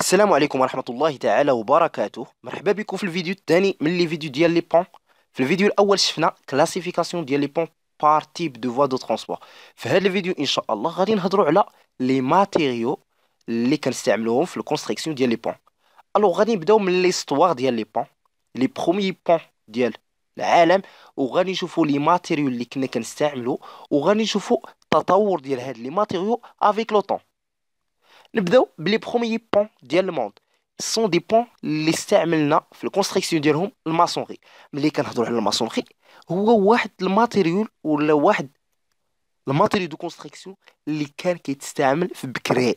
السلام عليكم ورحمه الله تعالى وبركاته مرحبا بكم في الفيديو الثاني من لي فيديو ديال لي بون في الفيديو الاول شفنا كلاسيفيكاسيون ديال لي بون بار تيب دو فوا دو ترونسبور في هذا الفيديو ان شاء الله غادي نهضروا على لي ماتيريو اللي كنستعملوهم في الكونستركسيون ديال لي بون الوغ غادي نبداو من لي ليستوار ديال لي بون لي برومي بون ديال العالم وغادي نشوفوا لي ماتيريو اللي كنا كنستعملو وغادي نشوفوا التطور ديال هاد لي ماتيريو افيك لو طون نبداو بلي برومي بون ديال الموند سون دي بون اللي استعملنا في الكونستركسيون ديالهم الماسونري ملي كنهضروا على الماسونري هو واحد الماتيريول ولا واحد الماتيريو دو كونستركسيون اللي كان كيتستعمل في بكري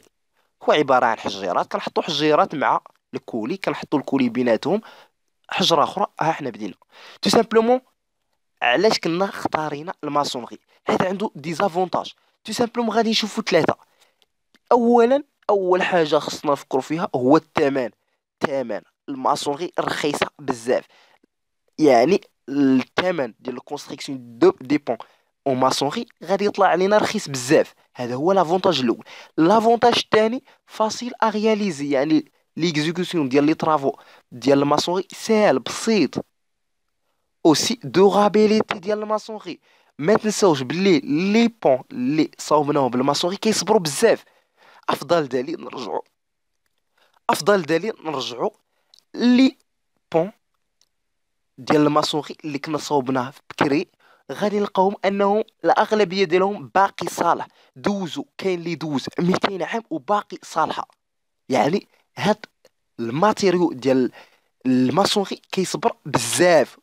هو عباره عن حجيرات كنحطوا حجيرات مع الكولي كنحطوا الكولي بيناتهم حجره اخرى ها حنا بدينا تو سامبلومون علاش كنا اختارينا الماسونري حيت عنده ديزافونتاج تو سامبلوم غادي نشوفو ثلاثه اولا اول حاجه خصنا نفكروا فيها هو الثمن الثمن الماسونري رخيصه بزاف يعني الثمن ديال الكونستركسيون دو دي بون ماسونري غادي يطلع علينا رخيص بزاف هذا هو لافونتاج الاول لافونتاج الثاني فاسيل ا يعني ليكزيكسيون ديال لي طرافو ديال الماسونري ساهل بسيط اوسي دورابيليتي ديال الماسونري ما تنساوش باللي لي بون لي صاوبناهم بالماسونري كيصبروا بزاف افضل دليل نرجعوا افضل دليل نرجعوا لي بون ديال الماسونري اللي كنا صوبناه في بكري غادي نلقاهم انهم الاغلبيه ديالهم باقي صالح دوزو كاين اللي دوز 200 عام وباقي صالحه يعني هاد الماتيريو ديال الماسونري كيصبر بزاف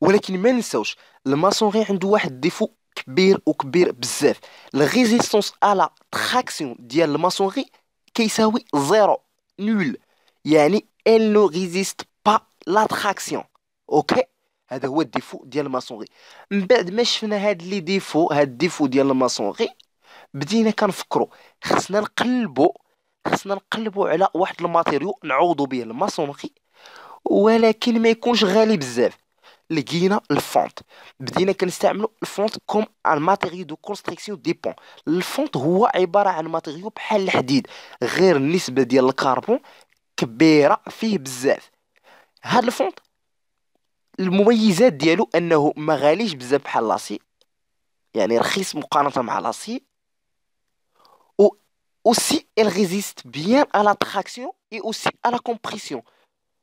ولكن ما ننساوش الماسونري عنده واحد الديفو كبير وكبير بزاف الريزيستونس على تراكسيون ديال الماسونري كيساوي زيرو نول يعني نو ريزيست با لا تراكسيون اوكي هذا هو الديفو ديال الماسونري من بعد ما شفنا هاد لي ديفو هاد الديفو ديال الماسونري بدينا كنفكروا خصنا نقلبوا خصنا نقلبوا على واحد الماتيريو نعوضوا به الماسونري ولكن ما يكونش غالي بزاف لقينا الفونت بدينا كنستعملوا الفونت كوم ان ماتيريو دو كونستركسيون دي بون الفونت هو عباره عن ماتيريو بحال الحديد غير النسبه ديال الكربون كبيره فيه بزاف هاد الفونت المميزات ديالو انه ما غاليش بزاف بحال لاسي يعني رخيص مقارنه مع لاسي و اوسي ال ريزيست بيان على la traction اوسي aussi à la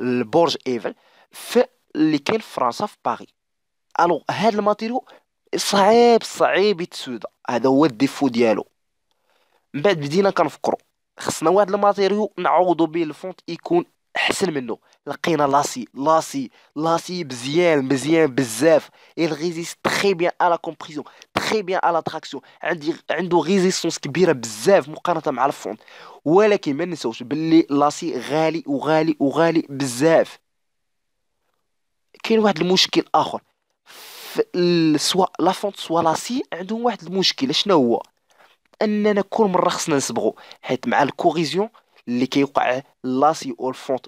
البورج ايفل في اللي كاين في فرنسا في باري الو هاد الماتيريو صعيب صعيب يتسودا هذا هو الديفو ديالو من بعد بدينا كنفكرو خصنا واحد الماتيريو نعوضو به الفونت يكون احسن منه لقينا لاسي لاسي لاسي مزيان مزيان بزاف il ريزيست تري بيان على كومبريزون تري بيان على تراكسيون عندي عنده ريزيستونس كبيره بزاف مقارنه مع الفونت ولكن ما ننساوش باللي لاسي غالي وغالي وغالي بزاف كاين واحد المشكل اخر سواء لا فونت سوا لاسي عندهم واحد المشكل شنو هو اننا كل مره خصنا نصبغوا حيت مع الكوريزيون اللي كيوقع لاسي او فونت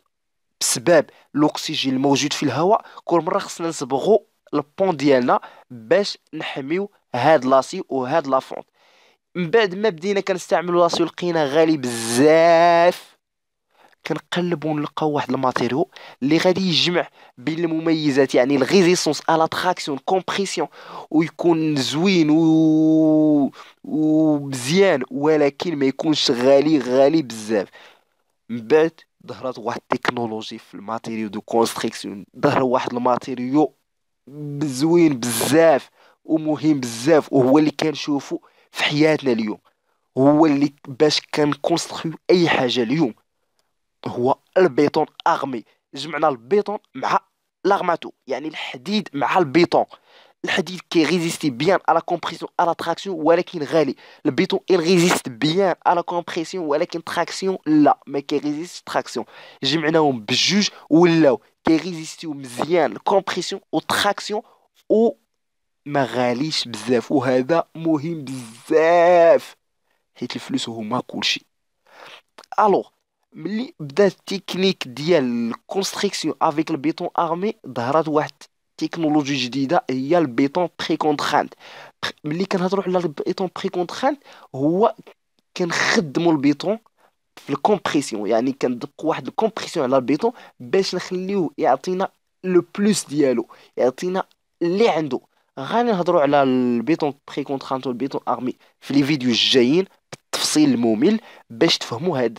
بسبب الاكسجين الموجود في الهواء كل مره خصنا نصبغوا البون ديالنا باش نحميو هاد لاسي وهاد لافونت من بعد ما بدينا كنستعملوا لاسي لقينا غالي بزاف كنقلبوا نلقاو واحد الماتيريو اللي غادي يجمع بين المميزات يعني الغيزيسونس على تراكسيون كومبريسيون ويكون زوين و ومزيان ولكن ما يكونش غالي غالي بزاف من بعد ظهرت واحد التكنولوجي في الماتيريو دو كونستريكسيون ظهر واحد الماتيريو زوين بزاف ومهم بزاف وهو اللي كنشوفو في حياتنا اليوم هو اللي باش كنكونستخيو اي حاجه اليوم هو البيتون اغمي جمعنا البيتون مع لاغماتو يعني الحديد مع البيتون الحديد كيغيزيستي بيان على كومبريسيون على تراكسيون ولكن غالي البيتون يغيزيست بيان على كومبريسيون ولكن تراكسيون لا ما كيغيزيست تراكسيون جمعناهم بجوج ولاو كيغيزيستيو مزيان الكومبريسيون وتراكسيون و ما غاليش بزاف وهذا مهم بزاف حيت الفلوس هما كلشي الوغ ملي بدا التكنيك ديال الكونستريكسيون افيك البيتون ارمي ظهرت واحد تكنولوجي جديده هي البيتون بري كونترانت ملي كنهضروا على البيتون بري كونترانت هو كنخدموا البيتون في الكومبريسيون يعني كندق واحد الكومبريسيون على البيتون باش نخليوه يعطينا لو بلوس ديالو يعطينا اللي عنده غادي نهضروا على البيتون بري كونترانت والبيتون ارمي في لي فيديو الجايين بالتفصيل الممل باش تفهموا هاد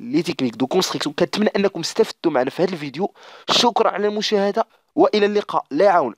لي تكنيك دو كونستركسيون كنتمنى انكم استفدتم معنا في هذا الفيديو شكرا على المشاهده والى اللقاء لا عون